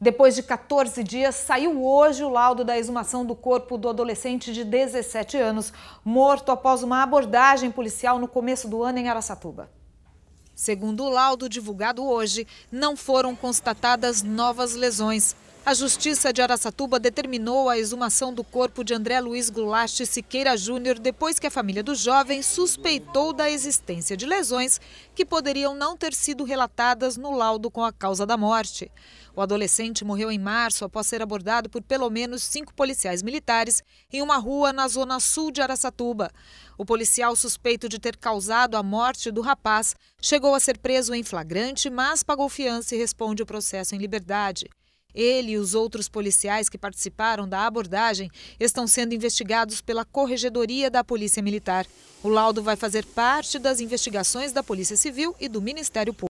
Depois de 14 dias, saiu hoje o laudo da exumação do corpo do adolescente de 17 anos, morto após uma abordagem policial no começo do ano em Araçatuba. Segundo o laudo divulgado hoje, não foram constatadas novas lesões. A Justiça de Araçatuba determinou a exumação do corpo de André Luiz Goulart Siqueira Júnior depois que a família do jovem suspeitou da existência de lesões que poderiam não ter sido relatadas no laudo com a causa da morte. O adolescente morreu em março após ser abordado por pelo menos cinco policiais militares em uma rua na zona sul de Araçatuba. O policial suspeito de ter causado a morte do rapaz chegou a ser preso em flagrante, mas pagou fiança e responde o processo em liberdade. Ele e os outros policiais que participaram da abordagem estão sendo investigados pela Corregedoria da Polícia Militar. O laudo vai fazer parte das investigações da Polícia Civil e do Ministério Público.